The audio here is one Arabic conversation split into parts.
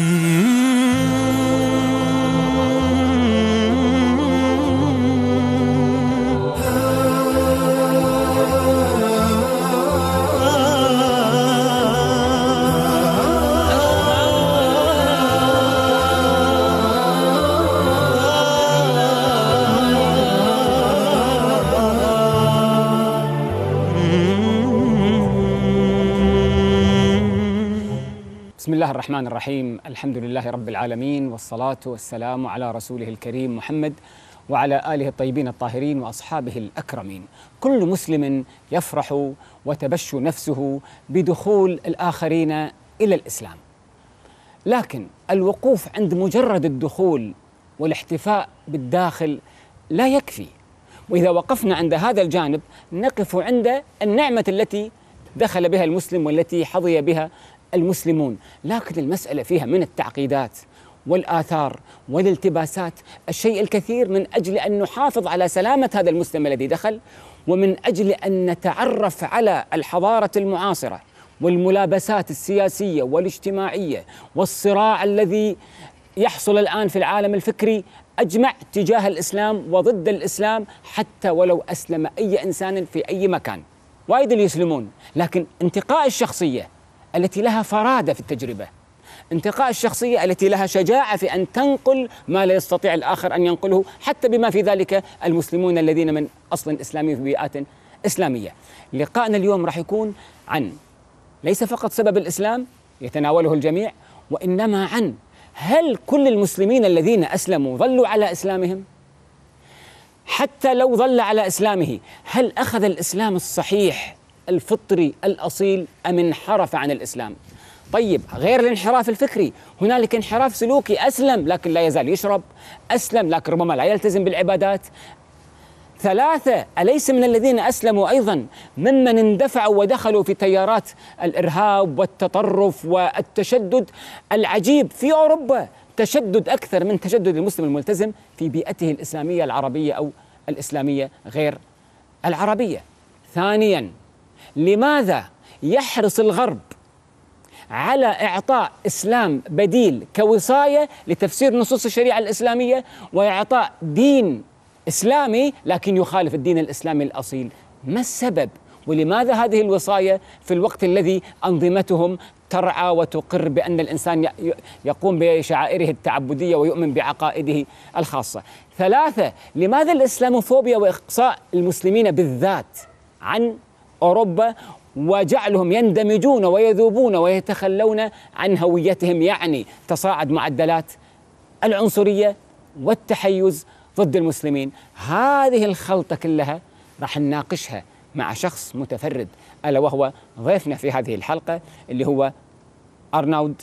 Mm-hmm. الرحمن الرحيم الحمد لله رب العالمين والصلاة والسلام على رسوله الكريم محمد وعلى آله الطيبين الطاهرين وأصحابه الأكرمين كل مسلم يفرح وتبش نفسه بدخول الآخرين إلى الإسلام لكن الوقوف عند مجرد الدخول والاحتفاء بالداخل لا يكفي وإذا وقفنا عند هذا الجانب نقف عند النعمة التي دخل بها المسلم والتي حظي بها المسلمون لكن المسألة فيها من التعقيدات والآثار والالتباسات الشيء الكثير من أجل أن نحافظ على سلامة هذا المسلم الذي دخل ومن أجل أن نتعرف على الحضارة المعاصرة والملابسات السياسية والاجتماعية والصراع الذي يحصل الآن في العالم الفكري أجمع تجاه الإسلام وضد الإسلام حتى ولو أسلم أي إنسان في أي مكان وايد اللي يسلمون لكن انتقاء الشخصية التي لها فرادة في التجربة انتقاء الشخصية التي لها شجاعة في أن تنقل ما لا يستطيع الآخر أن ينقله حتى بما في ذلك المسلمون الذين من أصل إسلامي في بيئات إسلامية لقاءنا اليوم راح يكون عن ليس فقط سبب الإسلام يتناوله الجميع وإنما عن هل كل المسلمين الذين أسلموا ظلوا على إسلامهم؟ حتى لو ظل على إسلامه هل أخذ الإسلام الصحيح الفطري الأصيل أم انحرف عن الإسلام طيب غير الانحراف الفكري هنالك انحراف سلوكي أسلم لكن لا يزال يشرب أسلم لكن ربما لا يلتزم بالعبادات ثلاثة أليس من الذين أسلموا أيضا ممن اندفعوا ودخلوا في تيارات الإرهاب والتطرف والتشدد العجيب في أوروبا تشدد أكثر من تشدد المسلم الملتزم في بيئته الإسلامية العربية أو الإسلامية غير العربية ثانيا لماذا يحرص الغرب على اعطاء اسلام بديل كوصايه لتفسير نصوص الشريعه الاسلاميه واعطاء دين اسلامي لكن يخالف الدين الاسلامي الاصيل، ما السبب؟ ولماذا هذه الوصايه في الوقت الذي انظمتهم ترعى وتقر بان الانسان يقوم بشعائره التعبديه ويؤمن بعقائده الخاصه. ثلاثه، لماذا الاسلاموفوبيا واقصاء المسلمين بالذات عن أوروبا وجعلهم يندمجون ويذوبون ويتخلون عن هويتهم يعني تصاعد معدلات العنصرية والتحيز ضد المسلمين هذه الخلطة كلها راح نناقشها مع شخص متفرد ألا وهو ضيفنا في هذه الحلقة اللي هو أرناود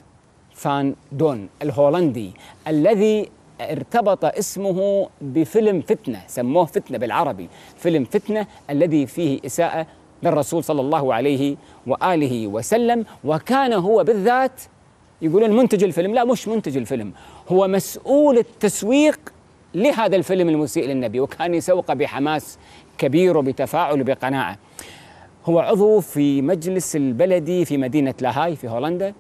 فان دون الهولندي الذي ارتبط اسمه بفيلم فتنة سموه فتنة بالعربي فيلم فتنة الذي فيه إساءة للرسول صلى الله عليه واله وسلم وكان هو بالذات يقولون منتج الفيلم لا مش منتج الفيلم هو مسؤول التسويق لهذا الفيلم المسيء للنبي وكان يسوقه بحماس كبير وبتفاعل وبقناعه هو عضو في مجلس البلدي في مدينه لاهاي في هولندا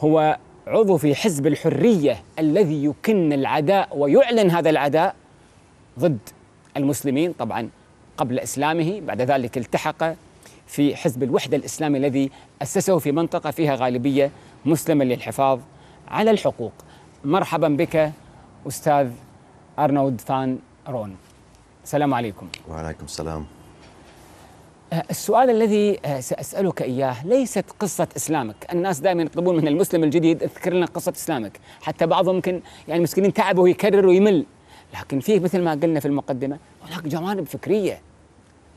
هو عضو في حزب الحريه الذي يكن العداء ويعلن هذا العداء ضد المسلمين طبعا قبل إسلامه بعد ذلك التحق في حزب الوحدة الإسلامي الذي أسسه في منطقة فيها غالبية مسلمة للحفاظ على الحقوق مرحبا بك أستاذ أرنولد فان رون السلام عليكم وعليكم السلام أه، السؤال الذي أه، سأسألك إياه ليست قصة إسلامك الناس دائما يطلبون من المسلم الجديد اذكر لنا قصة إسلامك حتى بعضهم يمكن يعني مسكين تعبوا ويكرر ويمل لكن فيه مثل ما قلنا في المقدمة هناك جوانب فكرية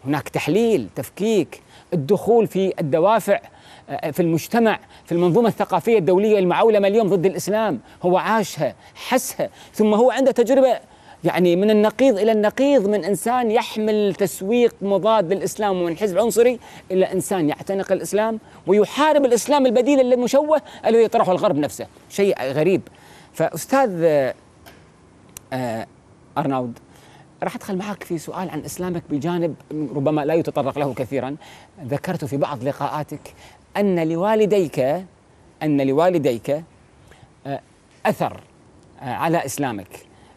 هناك تحليل تفكيك الدخول في الدوافع آه، في المجتمع في المنظومة الثقافية الدولية المعولمة اليوم ضد الإسلام هو عاشها حسها ثم هو عنده تجربة يعني من النقيض إلى النقيض من إنسان يحمل تسويق مضاد للإسلام ومن حزب عنصري إلى إنسان يعتنق الإسلام ويحارب الإسلام البديل المشوه الذي يطرحه الغرب نفسه شيء غريب فأستاذ آه، أرناود راح أدخل معك في سؤال عن إسلامك بجانب ربما لا يتطرق له كثيرا ذكرت في بعض لقاءاتك أن لوالديك أن لوالديك أثر على إسلامك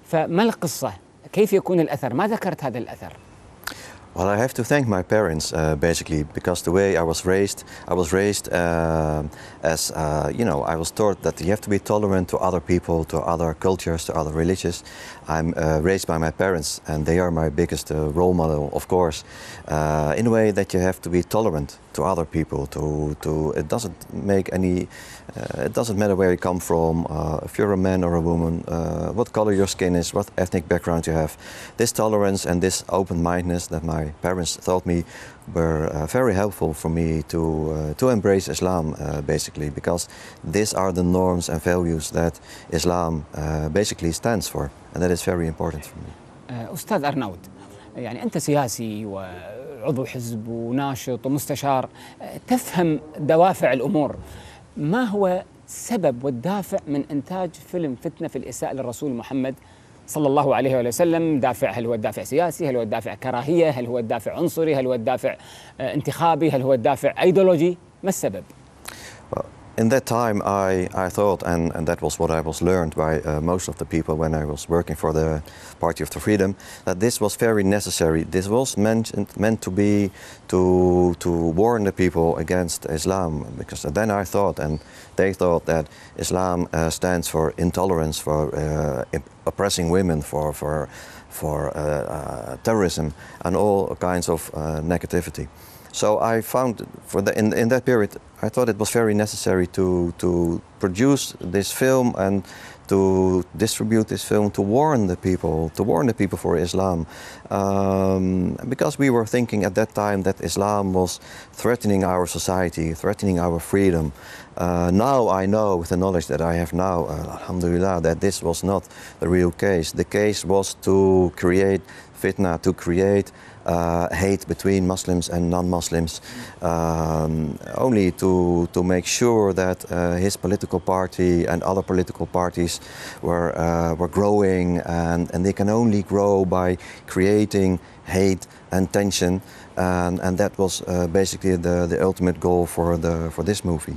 فما القصة؟ كيف يكون الأثر؟ ما ذكرت هذا الأثر؟ Well, I have to thank my parents uh, basically because the way I was raised, I was raised uh, as uh, you know, I was taught that you have to be tolerant to other people, to other cultures, to other religions. I'm uh, raised by my parents, and they are my biggest uh, role model, of course, uh, in a way that you have to be tolerant to other people. To, to it doesn't make any, uh, it doesn't matter where you come from, uh, if you're a man or a woman, uh, what color your skin is, what ethnic background you have. This tolerance and this open-mindedness that my parents taught me were uh, very helpful for me to uh, to embrace Islam uh, basically because these are the norms and values that Islam basically stands for and that is very important for me. أستاذ أرناود يعني أنت سياسي وعضو حزب وناشط ومستشار تفهم دوافع الأمور ما هو سبب والدافع من إنتاج فيلم فتنة في الإساءة للرسول محمد صلى الله عليه وآله وسلم دافع هل هو الدافع سياسي هل هو الدافع كراهية هل هو الدافع عنصري هل هو الدافع آه، انتخابي هل هو الدافع أيديولوجي ما السبب آه، in that time, I, I thought, and, and that was what I was learned by uh, most of the people when I was working for the Party of the Freedom, that this was very necessary. This was meant, meant to be to, to warn the people against Islam, because then I thought, and they thought, that Islam uh, stands for intolerance, for uh, oppressing women, for, for, for uh, uh, terrorism, and all kinds of uh, negativity. So I found for the, in, in that period, I thought it was very necessary to, to produce this film and to distribute this film to warn the people, to warn the people for Islam. Um, because we were thinking at that time that Islam was threatening our society, threatening our freedom. Uh, now I know, with the knowledge that I have now, uh, alhamdulillah, that this was not the real case. The case was to create fitna, to create uh, hate between Muslims and non-Muslims, um, only to to make sure that uh, his political party and other political parties were uh, were growing, and and they can only grow by creating hate and tension, and and that was uh, basically the the ultimate goal for the for this movie.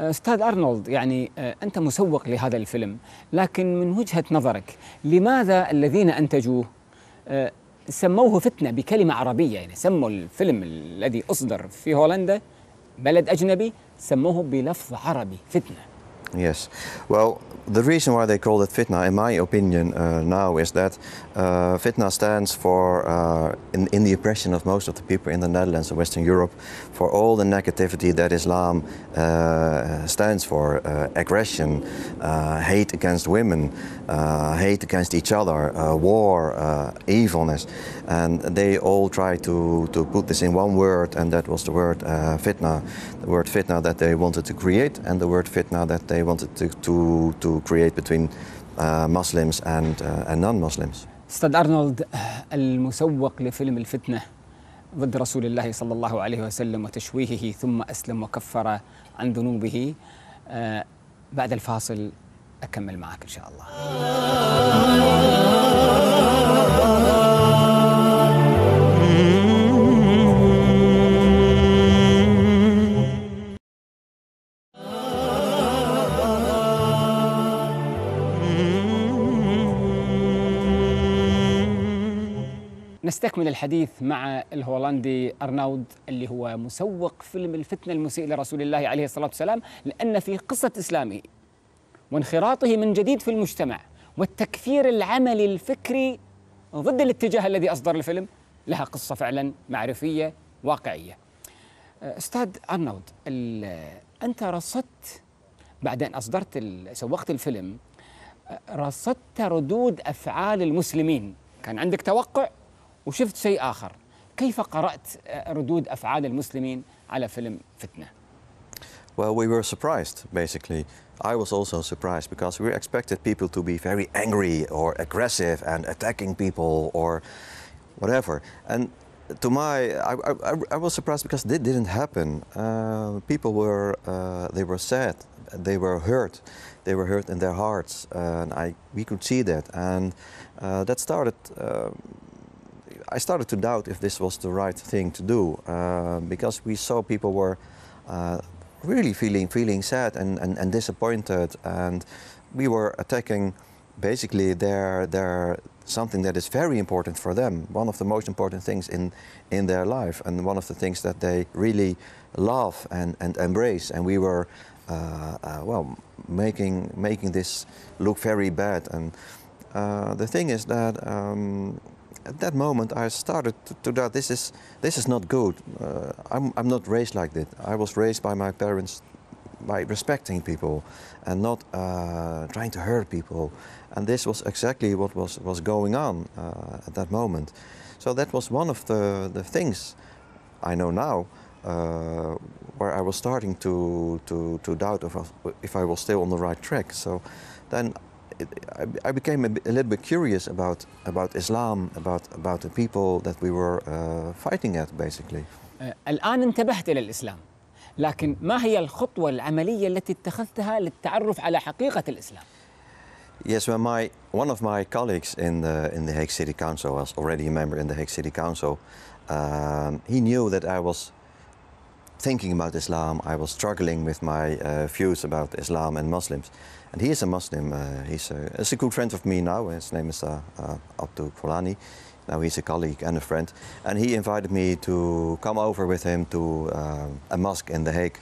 استاذ ارنولد يعني انت مسوق لهذا الفيلم لكن من وجهه نظرك لماذا الذين انتجوه سموه فتنة بكلمة عربية يعني سموا الفيلم الذي أصدر في هولندا بلد أجنبي سموه بلفظ عربي فتنة Yes. Well, the reason why they call it fitna, in my opinion, uh, now is that uh, fitna stands for, uh, in, in, the oppression of most of the people in the Netherlands and Western Europe, for all the negativity that Islam uh, stands for uh, aggression, uh, hate against women, hate against each other, war, evilness. And they all try to, to put this in one word, and that was the word fitna. the word fitna that they wanted to create and the word fitna that they wanted to, to, to create between uh, Muslims and, uh, and non-Muslims. استاذ ارنولد المسوق لفيلم الفتنه ضد رسول الله صلى الله عليه وسلم وتشويهه ثم اسلم وكفر عن ذنوبه بعد الفاصل اكمل معك ان شاء الله. نستكمل الحديث مع الهولندي أرناود اللي هو مسوق فيلم الفتنة المسيء لرسول الله عليه الصلاة والسلام لأن في قصة إسلامه وانخراطه من جديد في المجتمع والتكفير العملي الفكري ضد الاتجاه الذي أصدر الفيلم لها قصة فعلا معرفية واقعية أستاذ أرناود أنت رصدت بعد أن أصدرت سوقت الفيلم رصدت ردود أفعال المسلمين كان عندك توقع وشفت شيء آخر كيف قرأت ردود أفعال المسلمين على فيلم فتنة؟ Well, we were surprised, basically. I was also surprised because we expected people to be very angry or aggressive and attacking people or whatever. And to my, I, I, I was surprised because this didn't happen. Uh, people were, uh, they were sad, they were hurt, they were hurt in their hearts, and I, we could see that. And uh, that started. I started to doubt if this was the right thing to do uh, because we saw people were uh, really feeling feeling sad and, and, and, disappointed, and we were attacking basically their their something that is very important for them, one of the most important things in in their life, and one of the things that they really love and, and embrace, and we were. Uh, uh well, making making this look very bad, and uh, the thing is that um, at that moment I started to, to doubt this is this is not good. Uh, I'm I'm not raised like that. I was raised by my parents by respecting people and not uh, trying to hurt people. And this was exactly what was was going on uh, at that moment. So that was one of the the things I know now. Uh, where I was starting to, to, to doubt if I, if I was still on the right track. So then I, became a, a, little bit curious about about Islam, about about the people that we were uh, fighting at, basically. Uh, الآن انتبهت إلى الإسلام، لكن ما هي الخطوة العملية التي اتخذتها للتعرف على حقيقة الإسلام؟ Yes, well, my one of my colleagues in the in the Hague City Council was already a member in the Hague City Council. Um, he knew that I was thinking about Islam. I was struggling with my uh, views about Islam and Muslims. And he is a Muslim. Uh, he's, a, he's, a, good friend of me now. His name is uh, uh, Abdul Kolani. Now he's a colleague and a friend. And he invited me to come over with him to uh, a mosque in The Hague.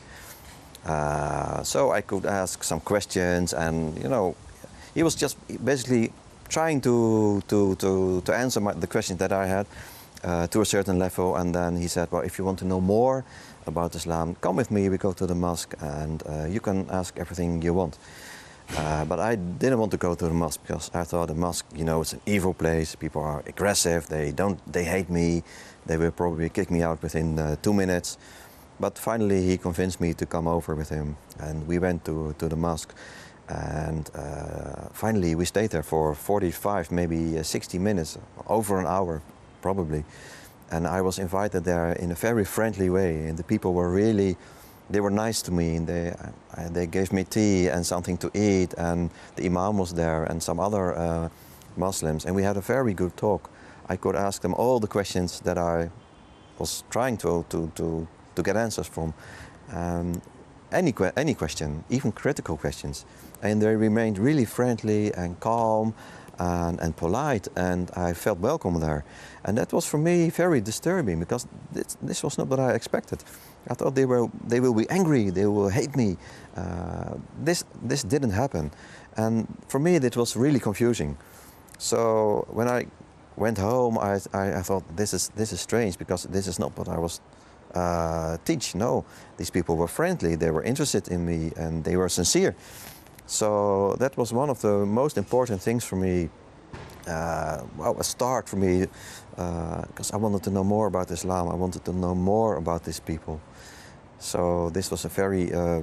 Uh, so I could ask some questions and, you know, he was just basically trying to, to, to, to answer my, the questions that I had. Uh, to a certain level. And then he said, well, if you want to know more, about Islam, come with me, we go to the mosque, and uh, you can ask everything you want. Uh, but I didn't want to go to the mosque because I thought the mosque, you know, it's an evil place. People are aggressive. They don't. They hate me. They will probably kick me out within uh, two minutes. But finally, he convinced me to come over with him, and we went to to the mosque. And uh, finally, we stayed there for 45, maybe uh, 60 minutes, over an hour, probably and I was invited there in a very friendly way. And the people were really, they were nice to me. And they, they gave me tea and something to eat. And the imam was there and some other uh, Muslims. And we had a very good talk. I could ask them all the questions that I was trying to, to, to, to get answers from. Um, any, any question, even critical questions. And they remained really friendly and calm and, and polite, and I felt welcome there. And that was for me very disturbing because this, this was not what I expected. I thought they, were, they will be angry, they will hate me. Uh, this, this didn't happen. And for me, it was really confusing. So when I went home, I, I, I, thought, this is, this is strange because this is not what I was uh, teach. No, these people were friendly, they were interested in me, and they were sincere. So that was one of the most important things for me. Uh, well, a start for me because uh, I wanted to know more about Islam. I wanted to know more about these people. So this was a very uh,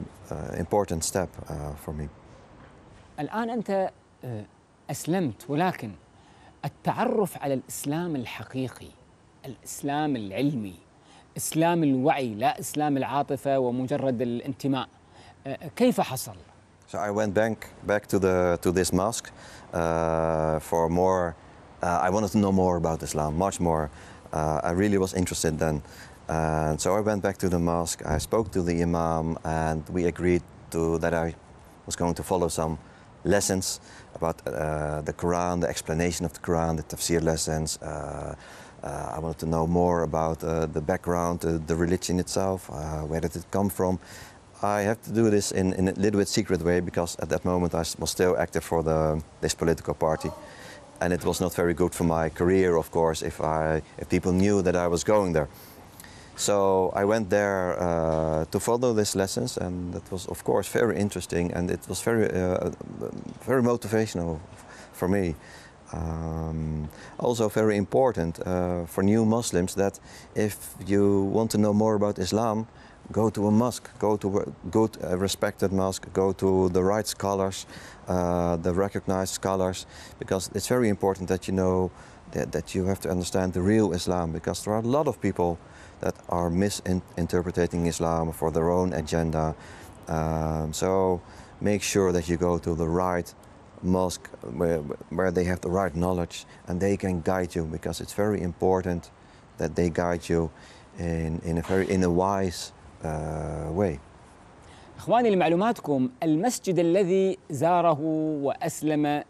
important step for me. الآن أنت أسلمت ولكن التعرف على الإسلام الحقيقي الإسلام العلمي إسلام الوعي لا إسلام العاطفة ومجرد الانتماء كيف حصل؟ So I went back back to the to this mosque uh, for more. Uh, I wanted to know more about Islam, much more. Uh, I really was interested then, and so I went back to the mosque. I spoke to the imam, and we agreed to that I was going to follow some lessons about uh, the Quran, the explanation of the Quran, the tafsir lessons. Uh, uh, I wanted to know more about uh, the background, uh, the religion itself, uh, where did it come from. I have to do this in, in a little bit secret way because at that moment I was still active for the, this political party. And it was not very good for my career, of course, if, I, if people knew that I was going there. So I went there uh, to follow these lessons, and that was, of course, very interesting, and it was very, uh, very motivational for me. Um, also very important uh, for new Muslims that if you want to know more about Islam, go to a mosque, go to a good, uh, respected mosque, go to the right scholars, uh, the recognized scholars, because it's very important that you know that, that, you have to understand the real Islam, because there are a lot of people that are misinterpreting Islam for their own agenda. Um, so make sure that you go to the right mosque where, where they have the right knowledge and they can guide you, because it's very important that they guide you in, in a very in a wise آه، وي اخواني لمعلوماتكم المسجد الذي زاره واسلم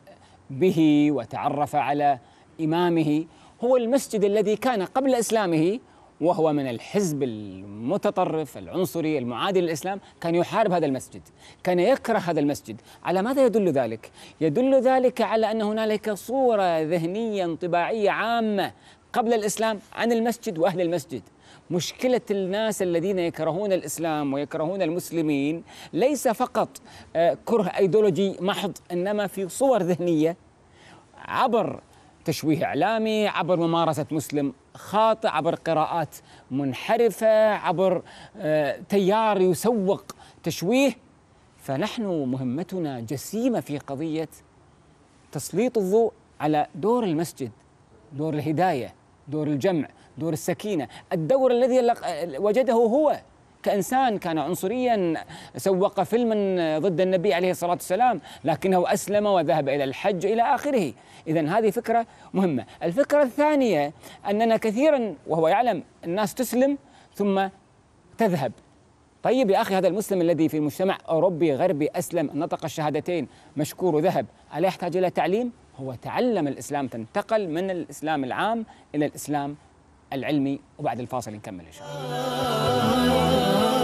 به وتعرف على امامه هو المسجد الذي كان قبل اسلامه وهو من الحزب المتطرف العنصري المعادي للاسلام كان يحارب هذا المسجد، كان يكره هذا المسجد، على ماذا يدل ذلك؟ يدل ذلك على ان هنالك صوره ذهنيه انطباعيه عامه قبل الإسلام عن المسجد وأهل المسجد مشكلة الناس الذين يكرهون الإسلام ويكرهون المسلمين ليس فقط آه، كره أيديولوجي محض إنما في صور ذهنية عبر تشويه إعلامي عبر ممارسة مسلم خاطئ عبر قراءات منحرفة عبر آه، تيار يسوق تشويه فنحن مهمتنا جسيمة في قضية تسليط الضوء على دور المسجد دور الهدايه دور الجمع دور السكينة الدور الذي وجده هو كإنسان كان عنصريا سوق فيلما ضد النبي عليه الصلاة والسلام لكنه أسلم وذهب إلى الحج إلى آخره إذا هذه فكرة مهمة الفكرة الثانية أننا كثيرا وهو يعلم الناس تسلم ثم تذهب طيب يا أخي هذا المسلم الذي في مجتمع أوروبي غربي أسلم نطق الشهادتين مشكور وذهب ألا يحتاج إلى تعليم؟ هو تعلم الإسلام تنتقل من الإسلام العام إلى الإسلام العلمي وبعد الفاصل نكمل إن شاء الله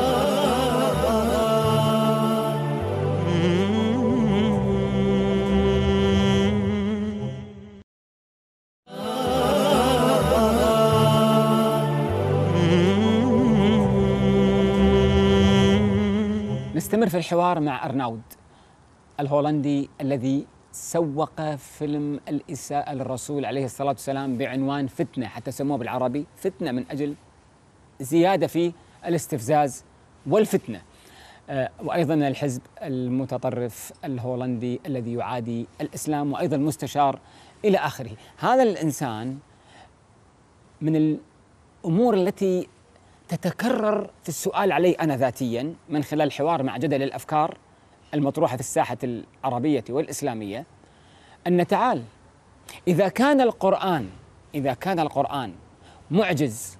الحوار مع أرناود الهولندي الذي سوق فيلم الإساءة للرسول عليه الصلاة والسلام بعنوان فتنة حتى سموه بالعربي فتنة من أجل زيادة في الاستفزاز والفتنة آه، وأيضا الحزب المتطرف الهولندي الذي يعادي الإسلام وأيضا المستشار إلى آخره هذا الإنسان من الأمور التي تتكرر في السؤال علي أنا ذاتيا من خلال حوار مع جدل الأفكار المطروحة في الساحة العربية والإسلامية أن تعال إذا كان القرآن إذا كان القرآن معجز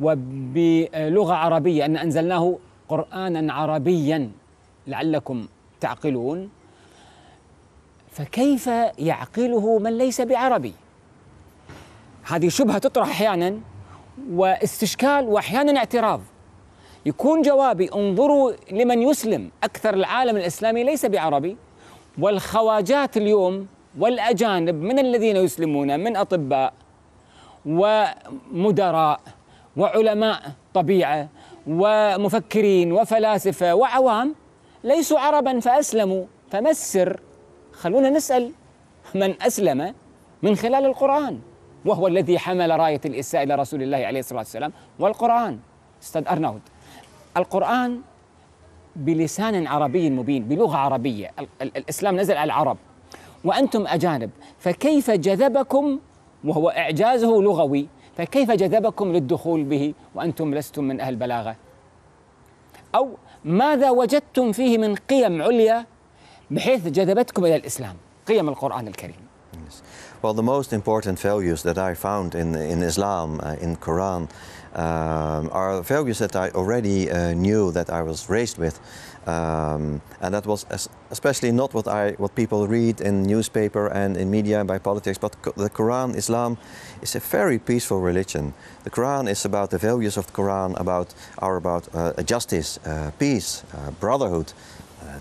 وبلغة عربية أن أنزلناه قرآنا عربيا لعلكم تعقلون فكيف يعقله من ليس بعربي هذه شبهة تطرح أحيانا واستشكال واحيانا اعتراض يكون جوابي انظروا لمن يسلم اكثر العالم الاسلامي ليس بعربي والخواجات اليوم والاجانب من الذين يسلمون من اطباء ومدراء وعلماء طبيعه ومفكرين وفلاسفه وعوام ليسوا عربا فاسلموا فما السر؟ خلونا نسال من اسلم من خلال القران وهو الذي حمل راية الإساءة إلى رسول الله عليه الصلاة والسلام والقرآن استاذ أرناود القرآن بلسان عربي مبين بلغة عربية الإسلام نزل على العرب وأنتم أجانب فكيف جذبكم وهو إعجازه لغوي فكيف جذبكم للدخول به وأنتم لستم من أهل بلاغة أو ماذا وجدتم فيه من قيم عليا بحيث جذبتكم إلى الإسلام قيم القرآن الكريم Well, the most important values that I found in, in Islam, uh, in Quran, um, are values that I already uh, knew that I was raised with. Um, and that was especially not what, I, what people read in newspaper and in media and by politics, but the Quran, Islam, is a very peaceful religion. The Quran is about the values of the Quran, about, are about uh, justice, uh, peace, uh, brotherhood,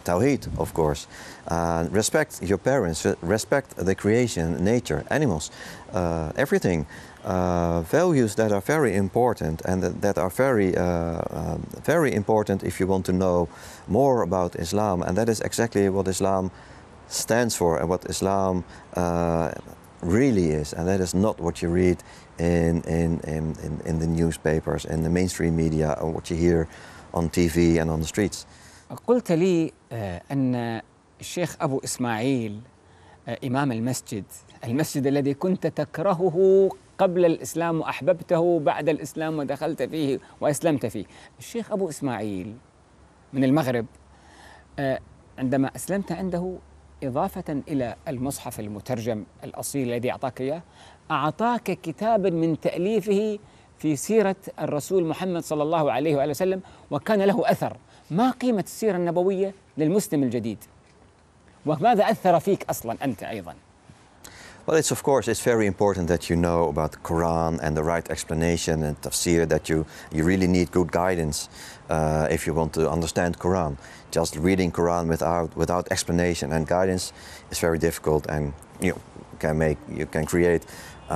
Tawheed, of course. Uh, respect your parents, respect the creation, nature, animals, uh, everything. Uh, values that are very important and that, are very, uh, um, very important if you want to know more about Islam. And that is exactly what Islam stands for and what Islam uh, really is. And that is not what you read in, in, in, in the newspapers, in the mainstream media, or what you hear on TV and on the streets. قلت لي آه، أن الشيخ أبو إسماعيل آه، إمام المسجد المسجد الذي كنت تكرهه قبل الإسلام وأحببته بعد الإسلام ودخلت فيه وأسلمت فيه الشيخ أبو إسماعيل من المغرب آه، عندما أسلمت عنده إضافة إلى المصحف المترجم الأصيل الذي أعطاك إياه أعطاك كتابا من تأليفه في سيرة الرسول محمد صلى الله عليه وآله وسلم وكان له أثر ما قيمة السيرة النبوية للمسلم الجديد وماذا أثر فيك أصلا أنت أيضا Well, it's of course it's very important that you know about the Quran and the right explanation and tafsir. That you you really need good guidance uh, if you want to understand Quran. Just reading Quran without without explanation and guidance is very difficult, and you can make you can create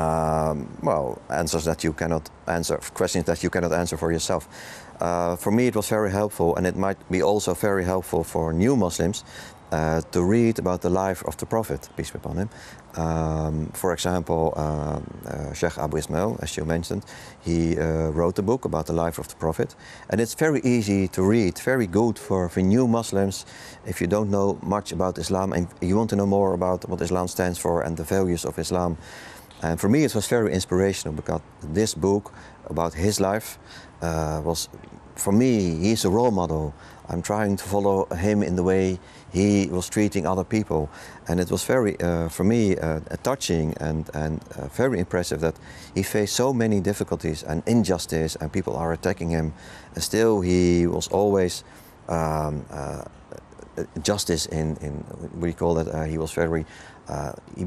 um, well answers that you cannot answer questions that you cannot answer for yourself. Uh, for me, it was very helpful, and it might be also very helpful for new Muslims uh, to read about the life of the Prophet, peace be upon him. Um, for example, uh, uh, Sheikh Abu Ismail, as you mentioned, he uh, wrote a book about the life of the Prophet. And it's very easy to read, very good for, for new Muslims if you don't know much about Islam and you want to know more about what Islam stands for and the values of Islam. And for me, it was very inspirational because this book about his life uh, was, for me, he's a role model. I'm trying to follow him in the way he was treating other people. And it was very, uh, for me, uh, touching and, and uh, very impressive that he faced so many difficulties and injustice, and people are attacking him. And still, he was always. Um, uh, justice in, in what do you call that? Uh, he was very uh, he,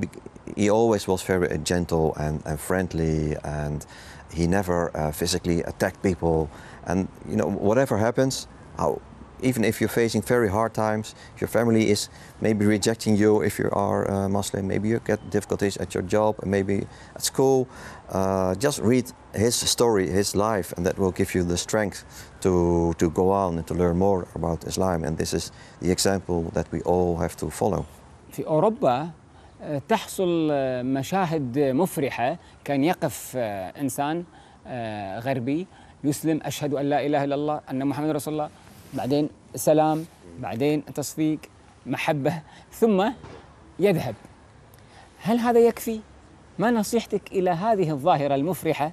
he, always was very gentle and, and friendly and he never uh, physically attacked people. And you know, whatever happens, uh, even if you're facing very hard times, your family is maybe rejecting you if you are a uh, Muslim, maybe you get difficulties at your job, maybe at school, uh, just read his story, his life, and that will give you the strength to, to go on and to learn more about Islam. And this is the example that we all have to follow. In Europe. تحصل مشاهد مفرحة كان يقف آه، إنسان آه، غربي يسلم أشهد أن لا إله إلا الله أن محمد رسول الله بعدين سلام بعدين تصفيق محبة ثم يذهب هل هذا يكفي؟ ما نصيحتك إلى هذه الظاهرة المفرحة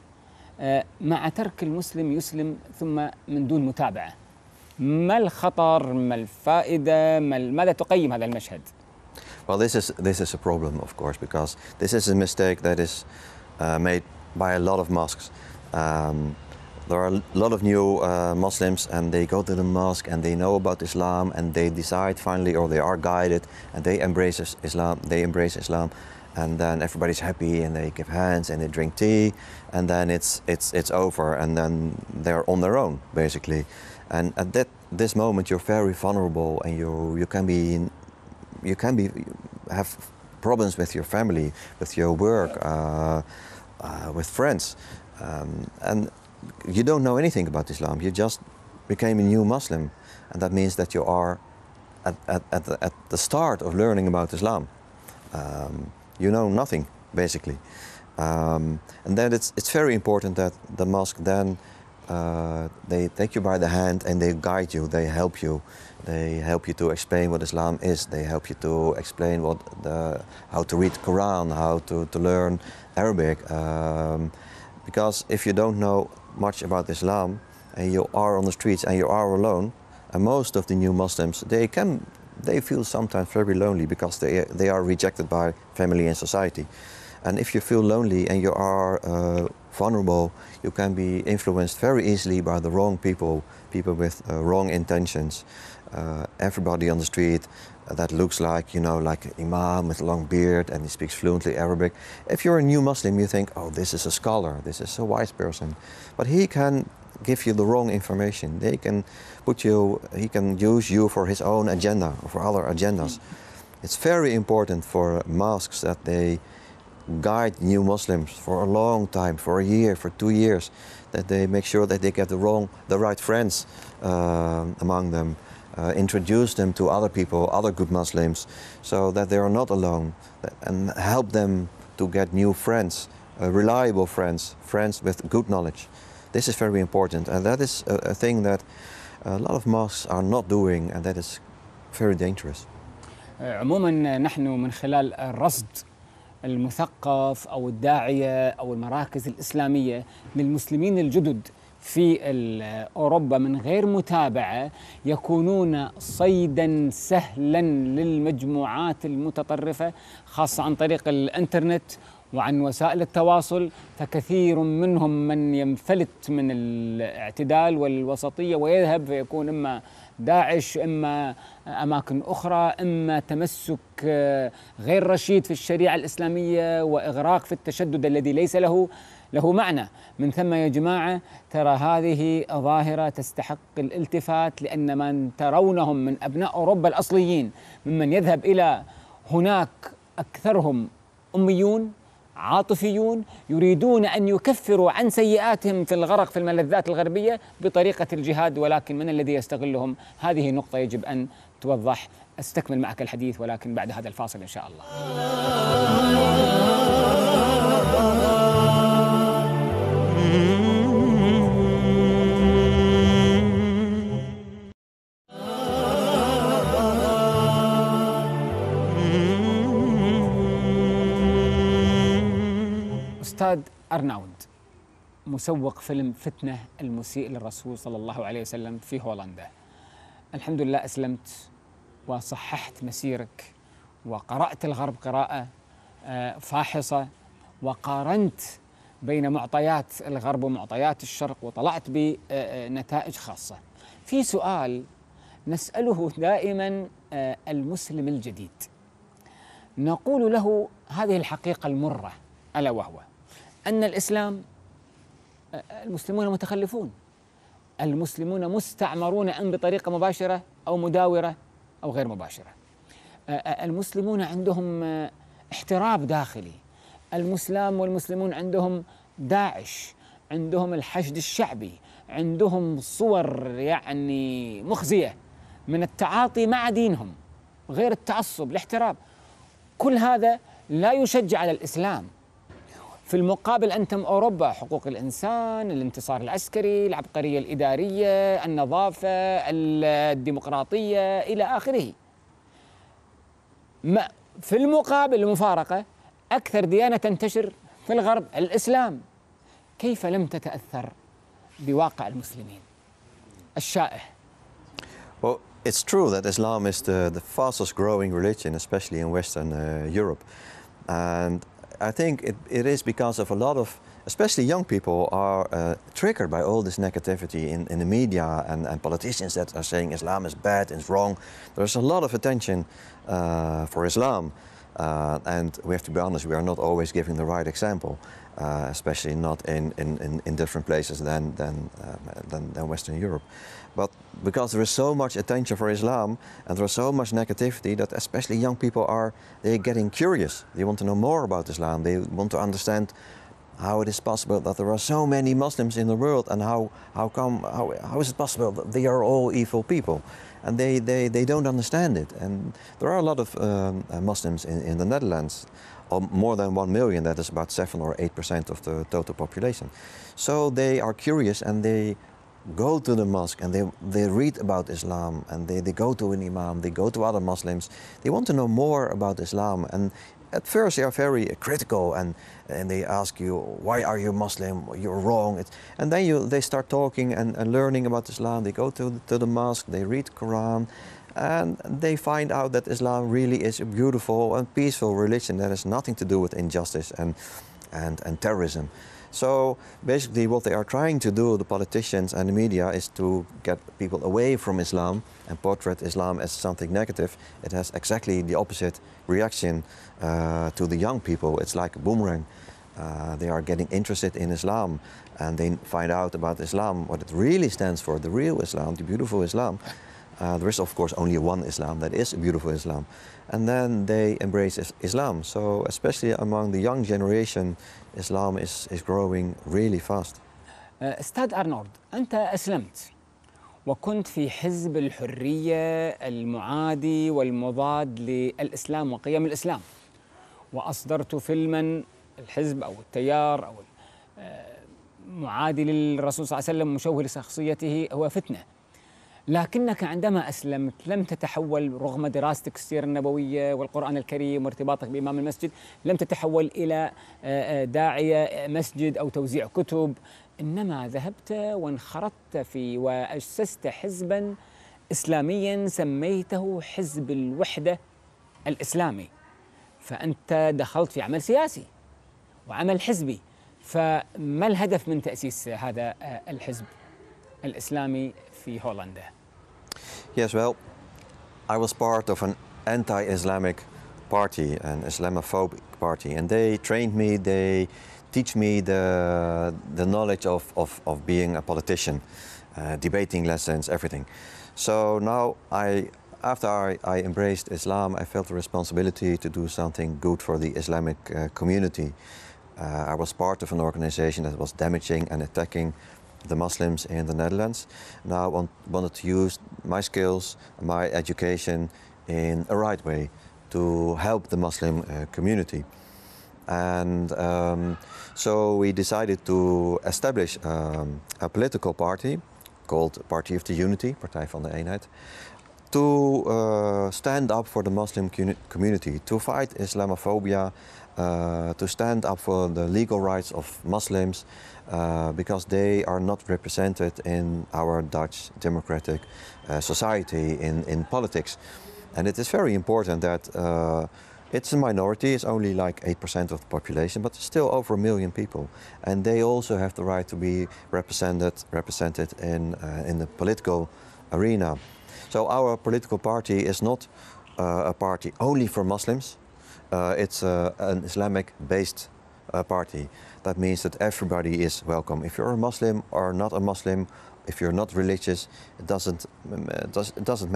آه، مع ترك المسلم يسلم ثم من دون متابعة ما الخطر ما الفائدة ما ماذا تقيم هذا المشهد؟ Well, this is this is a problem, of course, because this is a mistake that is uh, made by a lot of mosques. Um, there are a lot of new uh, Muslims, and they go to the mosque and they know about Islam, and they decide finally, or they are guided, and they embrace Islam. They embrace Islam, and then everybody's happy, and they give hands, and they drink tea, and then it's it's it's over, and then they're on their own basically. And at that this moment, you're very vulnerable, and you you can be in you can be have problems with your family, with your work, uh, uh, with friends, um, and you don't know anything about Islam. You just became a new Muslim, and that means that you are at, at, at, the, at the start of learning about Islam. Um, you know nothing basically, um, and then it's it's very important that the mosque then uh, they take you by the hand and they guide you, they help you. They help you to explain what Islam is. They help you to explain what the, how to read Quran, how to, to learn Arabic. Um, because if you don't know much about Islam and you are on the streets and you are alone, and most of the new Muslims, they can, they feel sometimes very lonely because they, they are rejected by family and society. And if you feel lonely and you are uh, vulnerable, you can be influenced very easily by the wrong people, people with uh, wrong intentions. Uh, everybody on the street uh, that looks like, you know, like an imam with a long beard and he speaks fluently Arabic. If you're a new Muslim, you think, oh, this is a scholar, this is a wise person. But he can give you the wrong information. They can put you, he can use you for his own agenda or for other agendas. Mm. It's very important for mosques that they guide new Muslims for a long time, for a year, for two years, that they make sure that they get the wrong, the right friends uh, among them, uh, introduce them to other people, other good Muslims, so that they are not alone, and help them to get new friends, uh, reliable friends, friends with good knowledge. This is very important, and that is a, a thing that a lot of mosques are not doing, and that is very dangerous. Uh, عموما uh, نحن من خلال الرصد المثقف او الداعيه او المراكز الاسلاميه للمسلمين الجدد في اوروبا من غير متابعه يكونون صيدا سهلا للمجموعات المتطرفه خاصه عن طريق الانترنت وعن وسائل التواصل فكثير منهم من ينفلت من الاعتدال والوسطيه ويذهب فيكون اما داعش اما اماكن اخرى اما تمسك آه، غير رشيد في الشريعه الاسلاميه واغراق في التشدد الذي ليس له له معنى من ثم يا جماعه ترى هذه ظاهره تستحق الالتفات لان من ترونهم من ابناء اوروبا الاصليين ممن يذهب الى هناك اكثرهم اميون عاطفيون يريدون ان يكفروا عن سيئاتهم في الغرق في الملذات الغربيه بطريقه الجهاد ولكن من الذي يستغلهم؟ هذه نقطه يجب ان توضح استكمل معك الحديث ولكن بعد هذا الفاصل ان شاء الله. أرناوند مسوق فيلم فتنة المسيء للرسول صلى الله عليه وسلم في هولندا الحمد لله أسلمت وصححت مسيرك وقرأت الغرب قراءة آه، فاحصة وقارنت بين معطيات الغرب ومعطيات الشرق وطلعت بنتائج خاصة في سؤال نسأله دائما آه، المسلم الجديد نقول له هذه الحقيقة المرة ألا وهو أن الإسلام المسلمون متخلفون المسلمون مستعمرون ان بطريقه مباشره او مداوره او غير مباشره. المسلمون عندهم احتراب داخلي. المسلم والمسلمون عندهم داعش، عندهم الحشد الشعبي، عندهم صور يعني مخزيه من التعاطي مع دينهم غير التعصب، الاحتراب. كل هذا لا يشجع على الاسلام في المقابل أنتم أوروبا حقوق الإنسان الانتصار العسكري العبقرية الإدارية النظافة الديمقراطية إلى آخره ما في المقابل المفارقة أكثر ديانة تنتشر في الغرب الإسلام كيف لم تتأثر بواقع المسلمين الشائع well, It's true that Islam is the, the fastest growing religion, especially in Western uh, Europe. And I think it, it is because of a lot of, especially young people, are uh, triggered by all this negativity in, in the media and, and politicians that are saying Islam is bad, it's wrong. There's a lot of attention uh, for Islam. Uh, and we have to be honest, we are not always giving the right example, uh, especially not in, in, in, different places than, than, uh, than, than, Western Europe. But because there is so much attention for Islam and there is so much negativity that especially young people are they're getting curious. They want to know more about Islam. They want to understand how it is possible that there are so many Muslims in the world and how, how, come, how, how is it possible that they are all evil people and they, they, they don't understand it. And there are a lot of um, uh, Muslims in, in the Netherlands, more than 1 million, that is about 7 or 8% of the total population. So they are curious and they go to the mosque and they, they read about Islam and they, they go to an imam, they go to other Muslims. They want to know more about Islam and at first they are very critical and, and they ask you, why are you Muslim? You're wrong. It's, and then you, they start talking and, and learning about Islam. They go to, to the mosque, they read Quran, and they find out that Islam really is a beautiful and peaceful religion that has nothing to do with injustice and, and, and terrorism. So basically, what they are trying to do, the politicians and the media, is to get people away from Islam and portray Islam as something negative. It has exactly the opposite reaction uh, to the young people. It's like a boomerang. Uh, they are getting interested in Islam and they find out about Islam, what it really stands for, the real Islam, the beautiful Islam. Uh, there is, of course, only one Islam that is a beautiful Islam. And then they embrace Islam. So, especially among the young generation, Islam is, is growing really fast. استاذ uh, ارنولد انت اسلمت وكنت في حزب الحريه المعادي والمضاد للاسلام وقيم الاسلام واصدرت فيلما الحزب او التيار او آه، معادي للرسول صلى الله عليه وسلم مشوه لشخصيته هو فتنه لكنك عندما أسلمت لم تتحول رغم دراستك السيرة النبوية والقرآن الكريم وارتباطك بإمام المسجد لم تتحول إلى آه، آه، داعية آه، مسجد أو توزيع كتب إنما ذهبت وانخرطت في وأسست حزبا إسلاميا سميته حزب الوحدة الإسلامي فأنت دخلت في عمل سياسي وعمل حزبي فما الهدف من تأسيس هذا الحزب الإسلامي في هولندا؟ Yes, well, I was part of an anti-Islamic party, an Islamophobic party, and they trained me, they teach me the, the knowledge of, of, of being a politician, uh, debating lessons, everything. So now I, after I, I, embraced Islam, I felt a responsibility to do something good for the Islamic uh, community. Uh, I was part of an organization that was damaging and attacking the Muslims in the Netherlands. Now I want, wanted to use my skills, my education in a right way to help the Muslim uh, community. And um, so we decided to establish um, a political party called Party of the Unity, Partij van de Eenheid to uh, stand up for the Muslim community, to fight Islamophobia, uh, to stand up for the legal rights of Muslims, uh, because they are not represented in our Dutch democratic uh, society, in, in politics. And it is very important that uh, it's a minority, it's only like 8% of the population, but still over a million people. And they also have the right to be represented, represented in, uh, in the political arena. So our political party is not uh, a party only for Muslims. Uh, it's uh, an Islamic-based party. That means that everybody is welcome. If you're a Muslim or not a Muslim, if you're not religious, it doesn't mm, it doesn't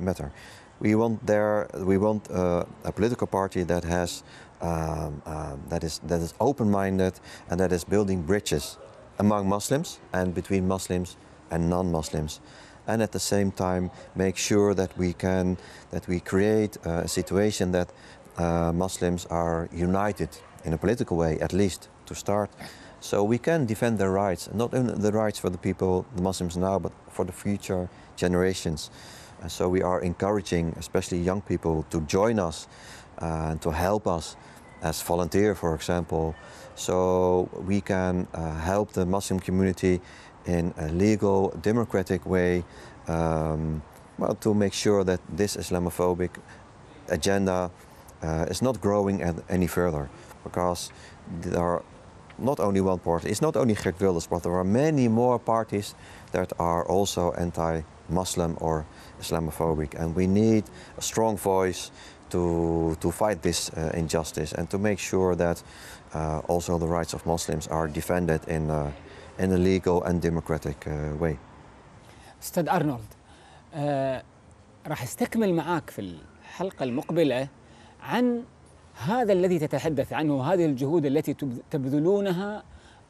matter. We want there we want uh, a political party that has um, uh, that is that is open-minded and that is building bridges among Muslims and between Muslims and non-Muslims and at the same time make sure that we can, that we create uh, a situation that uh, Muslims are united in a political way, at least to start. So we can defend their rights, not only the rights for the people, the Muslims now, but for the future generations. And uh, so we are encouraging, especially young people, to join us uh, and to help us as volunteer, for example, so we can uh, help the Muslim community in a legal, democratic way, um, well, to make sure that this Islamophobic agenda uh, is not growing any further. Because there are not only one party, it's not only Geert Wilders, but there are many more parties that are also anti-Muslim or Islamophobic. And we need a strong voice to, to fight this uh, injustice and to make sure that uh, also the rights of Muslims are defended in uh, in a legal and democratic uh, way. استاذ ارنولد آه راح استكمل معاك في الحلقه المقبله عن هذا الذي تتحدث عنه هذه الجهود التي تبذلونها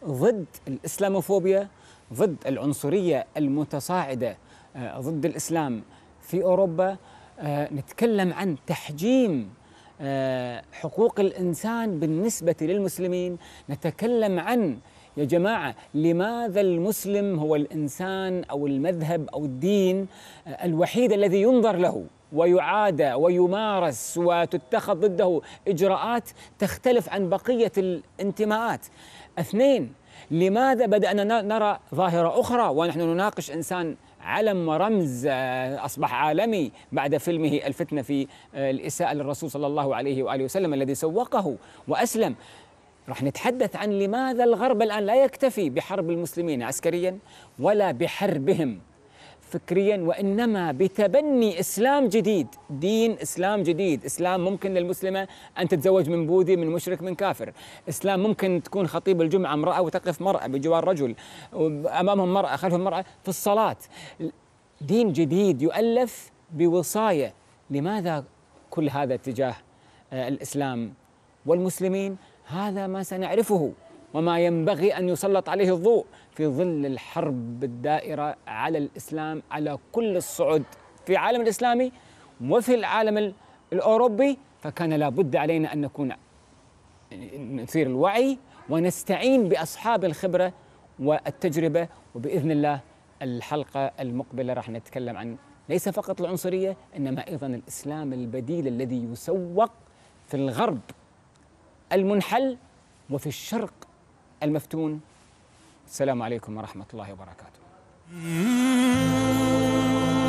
ضد الاسلاموفوبيا ضد العنصريه المتصاعده آه ضد الاسلام في اوروبا آه نتكلم عن تحجيم آه، حقوق الانسان بالنسبه للمسلمين نتكلم عن يا جماعة لماذا المسلم هو الإنسان أو المذهب أو الدين آه، الوحيد الذي ينظر له ويعادى ويمارس وتتخذ ضده إجراءات تختلف عن بقية الانتماءات اثنين لماذا بدأنا نرى ظاهرة أخرى ونحن نناقش إنسان علم ورمز آه، أصبح عالمي بعد فيلمه الفتنة في آه، الإساءة للرسول صلى الله عليه وآله وسلم الذي سوقه وأسلم راح نتحدث عن لماذا الغرب الآن لا يكتفي بحرب المسلمين عسكريا ولا بحربهم فكريا وإنما بتبني إسلام جديد دين إسلام جديد إسلام ممكن للمسلمة أن تتزوج من بوذي من مشرك من كافر إسلام ممكن تكون خطيب الجمعة امرأة وتقف مرأة بجوار رجل أمامهم مرأة خلفهم مرأة في الصلاة دين جديد يؤلف بوصاية لماذا كل هذا اتجاه آه، الإسلام والمسلمين هذا ما سنعرفه وما ينبغي ان يسلط عليه الضوء في ظل الحرب الدائره على الاسلام على كل الصعد في العالم الاسلامي وفي العالم الاوروبي فكان لابد علينا ان نكون نثير الوعي ونستعين باصحاب الخبره والتجربه وباذن الله الحلقه المقبله راح نتكلم عن ليس فقط العنصريه انما ايضا الاسلام البديل الذي يسوق في الغرب المنحل وفي الشرق المفتون السلام عليكم ورحمة الله وبركاته